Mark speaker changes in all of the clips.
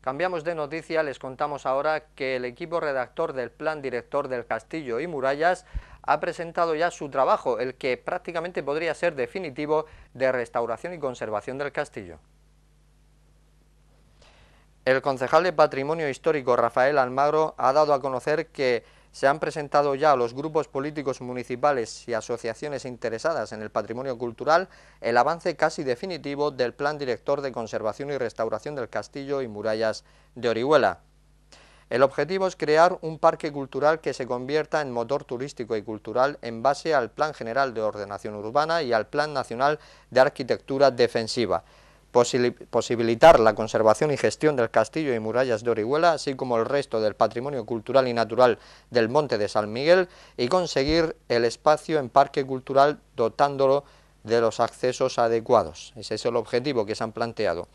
Speaker 1: Cambiamos de noticia, les contamos ahora que el equipo redactor del Plan Director del Castillo y Murallas ha presentado ya su trabajo, el que prácticamente podría ser definitivo de restauración y conservación del castillo. El concejal de Patrimonio Histórico Rafael Almagro ha dado a conocer que se han presentado ya a los grupos políticos municipales y asociaciones interesadas en el patrimonio cultural el avance casi definitivo del Plan Director de Conservación y Restauración del Castillo y Murallas de Orihuela. El objetivo es crear un parque cultural que se convierta en motor turístico y cultural en base al Plan General de Ordenación Urbana y al Plan Nacional de Arquitectura Defensiva posibilitar la conservación y gestión del castillo y murallas de Orihuela, así como el resto del patrimonio cultural y natural del Monte de San Miguel, y conseguir el espacio en parque cultural dotándolo de los accesos adecuados. Ese es el objetivo que se han planteado.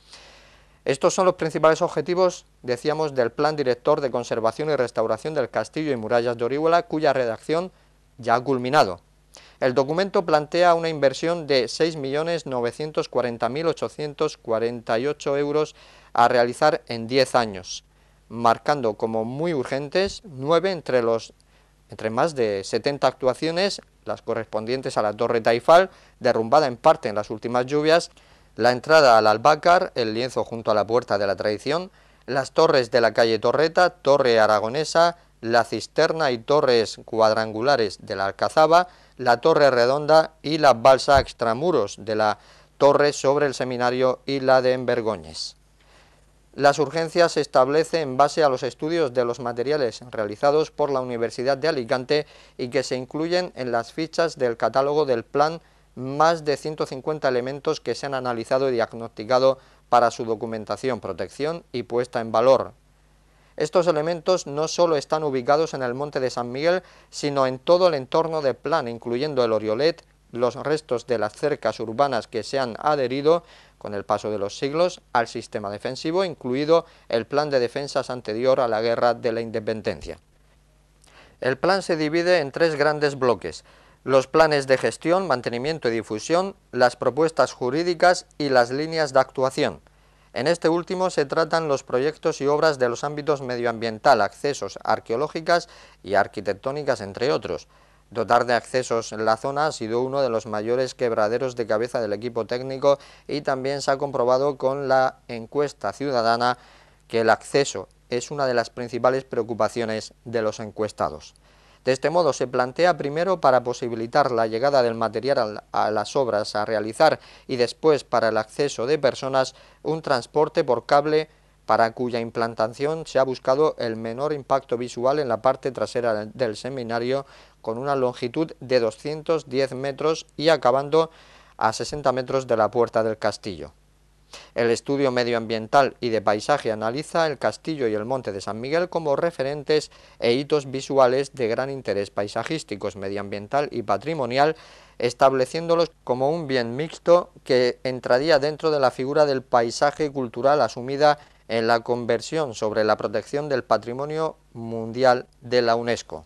Speaker 1: Estos son los principales objetivos, decíamos, del Plan Director de Conservación y Restauración del Castillo y Murallas de Orihuela, cuya redacción ya ha culminado. El documento plantea una inversión de 6.940.848 euros a realizar en 10 años, marcando como muy urgentes 9 entre, los, entre más de 70 actuaciones, las correspondientes a la Torre Taifal, derrumbada en parte en las últimas lluvias, la entrada al Albácar, el lienzo junto a la Puerta de la Tradición, las torres de la calle Torreta, Torre Aragonesa, la cisterna y torres cuadrangulares de la Alcazaba, la torre redonda y la balsa extramuros de la torre sobre el seminario y la de Envergoñes. Las urgencias se establece en base a los estudios de los materiales realizados por la Universidad de Alicante y que se incluyen en las fichas del catálogo del plan más de 150 elementos que se han analizado y diagnosticado para su documentación, protección y puesta en valor, estos elementos no solo están ubicados en el monte de San Miguel, sino en todo el entorno de plan, incluyendo el Oriolet, los restos de las cercas urbanas que se han adherido con el paso de los siglos al sistema defensivo, incluido el plan de defensas anterior a la Guerra de la Independencia. El plan se divide en tres grandes bloques, los planes de gestión, mantenimiento y difusión, las propuestas jurídicas y las líneas de actuación. En este último se tratan los proyectos y obras de los ámbitos medioambiental, accesos arqueológicas y arquitectónicas, entre otros. Dotar de accesos en la zona ha sido uno de los mayores quebraderos de cabeza del equipo técnico y también se ha comprobado con la encuesta ciudadana que el acceso es una de las principales preocupaciones de los encuestados. De este modo se plantea primero para posibilitar la llegada del material a las obras a realizar y después para el acceso de personas un transporte por cable para cuya implantación se ha buscado el menor impacto visual en la parte trasera del seminario con una longitud de 210 metros y acabando a 60 metros de la puerta del castillo. El estudio medioambiental y de paisaje analiza el castillo y el monte de San Miguel como referentes e hitos visuales de gran interés paisajísticos, medioambiental y patrimonial, estableciéndolos como un bien mixto que entraría dentro de la figura del paisaje cultural asumida en la Conversión sobre la Protección del Patrimonio Mundial de la UNESCO.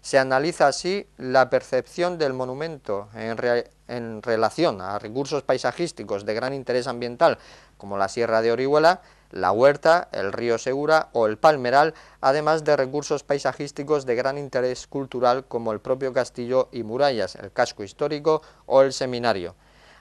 Speaker 1: Se analiza así la percepción del monumento en, en relación a recursos paisajísticos de gran interés ambiental como la Sierra de Orihuela, la Huerta, el río Segura o el Palmeral, además de recursos paisajísticos de gran interés cultural como el propio castillo y murallas, el casco histórico o el seminario.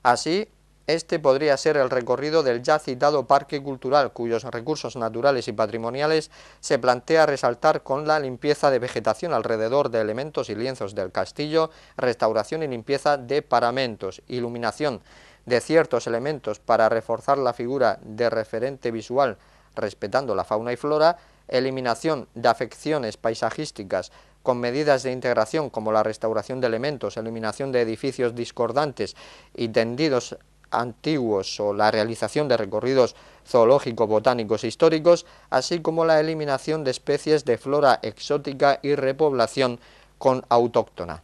Speaker 1: Así, este podría ser el recorrido del ya citado parque cultural, cuyos recursos naturales y patrimoniales se plantea resaltar con la limpieza de vegetación alrededor de elementos y lienzos del castillo, restauración y limpieza de paramentos, iluminación de ciertos elementos para reforzar la figura de referente visual respetando la fauna y flora, eliminación de afecciones paisajísticas con medidas de integración como la restauración de elementos, eliminación de edificios discordantes y tendidos antiguos o la realización de recorridos zoológicos, botánicos e históricos, así como la eliminación de especies de flora exótica y repoblación con autóctona.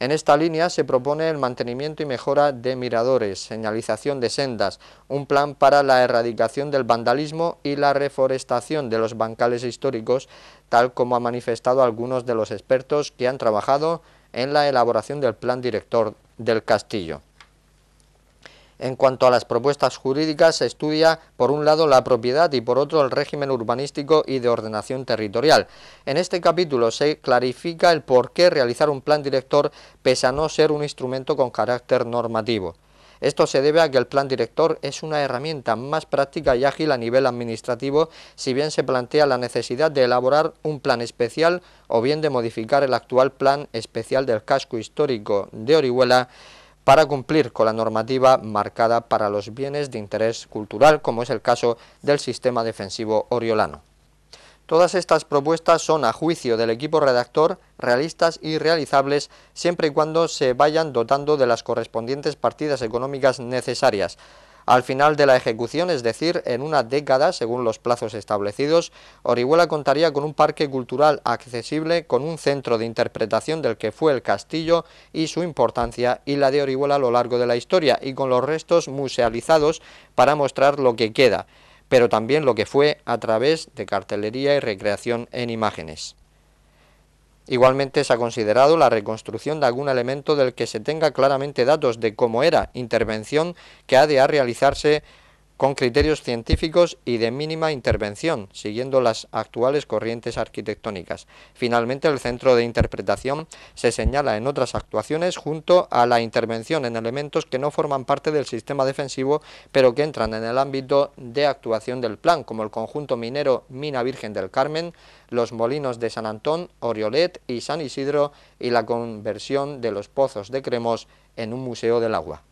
Speaker 1: En esta línea se propone el mantenimiento y mejora de miradores, señalización de sendas, un plan para la erradicación del vandalismo y la reforestación de los bancales históricos, tal como han manifestado algunos de los expertos que han trabajado en la elaboración del plan director del castillo. En cuanto a las propuestas jurídicas, se estudia por un lado la propiedad y por otro el régimen urbanístico y de ordenación territorial. En este capítulo se clarifica el por qué realizar un plan director pese a no ser un instrumento con carácter normativo. Esto se debe a que el plan director es una herramienta más práctica y ágil a nivel administrativo, si bien se plantea la necesidad de elaborar un plan especial o bien de modificar el actual plan especial del casco histórico de Orihuela para cumplir con la normativa marcada para los bienes de interés cultural, como es el caso del sistema defensivo oriolano. Todas estas propuestas son, a juicio del equipo redactor, realistas y realizables siempre y cuando se vayan dotando de las correspondientes partidas económicas necesarias. Al final de la ejecución, es decir, en una década, según los plazos establecidos, Orihuela contaría con un parque cultural accesible, con un centro de interpretación del que fue el castillo y su importancia y la de Orihuela a lo largo de la historia, y con los restos musealizados para mostrar lo que queda, pero también lo que fue a través de cartelería y recreación en imágenes. Igualmente se ha considerado la reconstrucción de algún elemento del que se tenga claramente datos de cómo era, intervención que ha de realizarse con criterios científicos y de mínima intervención, siguiendo las actuales corrientes arquitectónicas. Finalmente, el centro de interpretación se señala en otras actuaciones junto a la intervención en elementos que no forman parte del sistema defensivo, pero que entran en el ámbito de actuación del plan, como el conjunto minero Mina Virgen del Carmen, los molinos de San Antón, Oriolet y San Isidro y la conversión de los pozos de Cremos en un museo del agua.